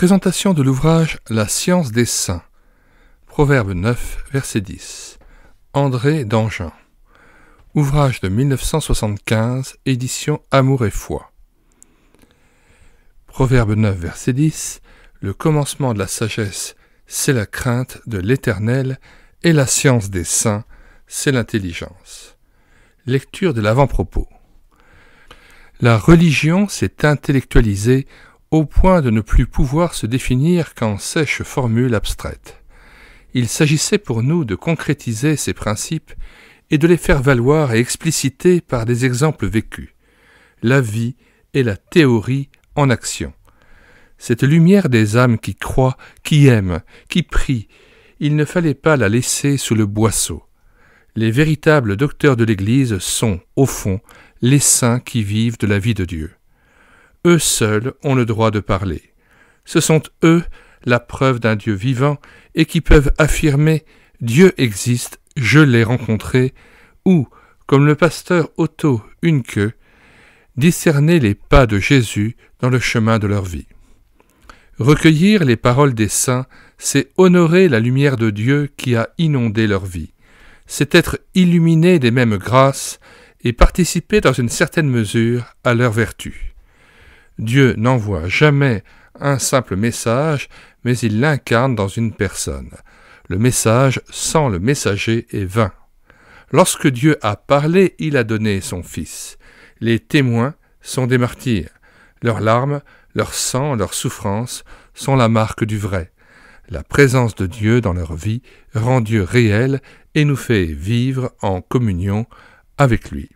Présentation de l'ouvrage La science des saints. Proverbe 9, verset 10. André d'Angin. Ouvrage de 1975, édition Amour et foi. Proverbe 9, verset 10. Le commencement de la sagesse, c'est la crainte de l'Éternel, et la science des saints, c'est l'intelligence. Lecture de l'avant-propos. La religion s'est intellectualisée au point de ne plus pouvoir se définir qu'en sèches formules abstraites. Il s'agissait pour nous de concrétiser ces principes et de les faire valoir et expliciter par des exemples vécus. La vie est la théorie en action. Cette lumière des âmes qui croient, qui aiment, qui prient, il ne fallait pas la laisser sous le boisseau. Les véritables docteurs de l'Église sont, au fond, les saints qui vivent de la vie de Dieu eux seuls ont le droit de parler. Ce sont eux la preuve d'un Dieu vivant et qui peuvent affirmer Dieu existe, je l'ai rencontré, ou, comme le pasteur Otto queue, discerner les pas de Jésus dans le chemin de leur vie. Recueillir les paroles des saints, c'est honorer la lumière de Dieu qui a inondé leur vie. C'est être illuminé des mêmes grâces et participer dans une certaine mesure à leur vertu. Dieu n'envoie jamais un simple message, mais il l'incarne dans une personne. Le message sans le messager est vain. Lorsque Dieu a parlé, il a donné son Fils. Les témoins sont des martyrs. Leurs larmes, leur sang, leurs souffrances sont la marque du vrai. La présence de Dieu dans leur vie rend Dieu réel et nous fait vivre en communion avec lui.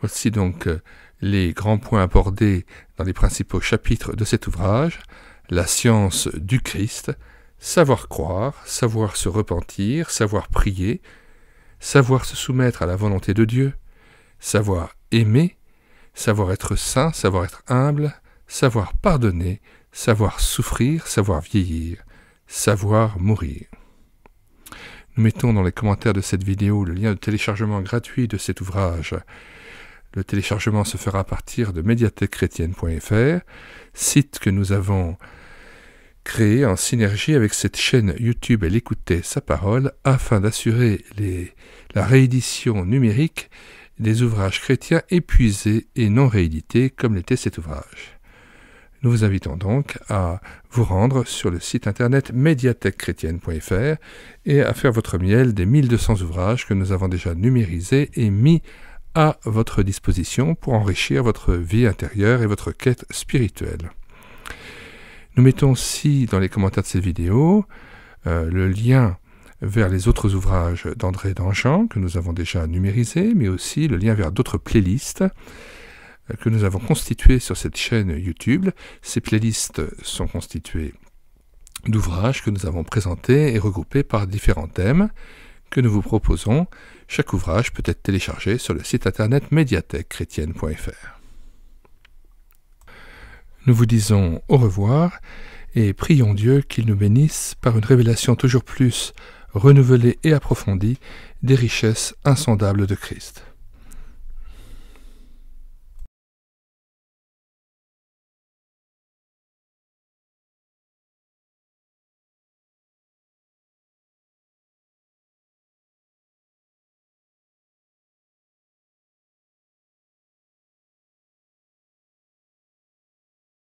Voici donc euh, les grands points abordés dans les principaux chapitres de cet ouvrage, la science du Christ, savoir croire, savoir se repentir, savoir prier, savoir se soumettre à la volonté de Dieu, savoir aimer, savoir être saint, savoir être humble, savoir pardonner, savoir souffrir, savoir vieillir, savoir mourir. Nous mettons dans les commentaires de cette vidéo le lien de téléchargement gratuit de cet ouvrage le téléchargement se fera à partir de médiathèquechrétienne.fr, site que nous avons créé en synergie avec cette chaîne YouTube Elle écoutait sa parole afin d'assurer la réédition numérique des ouvrages chrétiens épuisés et non réédités comme l'était cet ouvrage. Nous vous invitons donc à vous rendre sur le site internet médiathèquechrétienne.fr et à faire votre miel des 1200 ouvrages que nous avons déjà numérisés et mis à à votre disposition pour enrichir votre vie intérieure et votre quête spirituelle. Nous mettons aussi dans les commentaires de cette vidéo euh, le lien vers les autres ouvrages d'André Dangean que nous avons déjà numérisés, mais aussi le lien vers d'autres playlists euh, que nous avons constituées sur cette chaîne YouTube. Ces playlists sont constituées d'ouvrages que nous avons présentés et regroupés par différents thèmes que nous vous proposons. Chaque ouvrage peut être téléchargé sur le site internet médiathèquechrétienne.fr. Nous vous disons au revoir et prions Dieu qu'il nous bénisse par une révélation toujours plus renouvelée et approfondie des richesses insondables de Christ.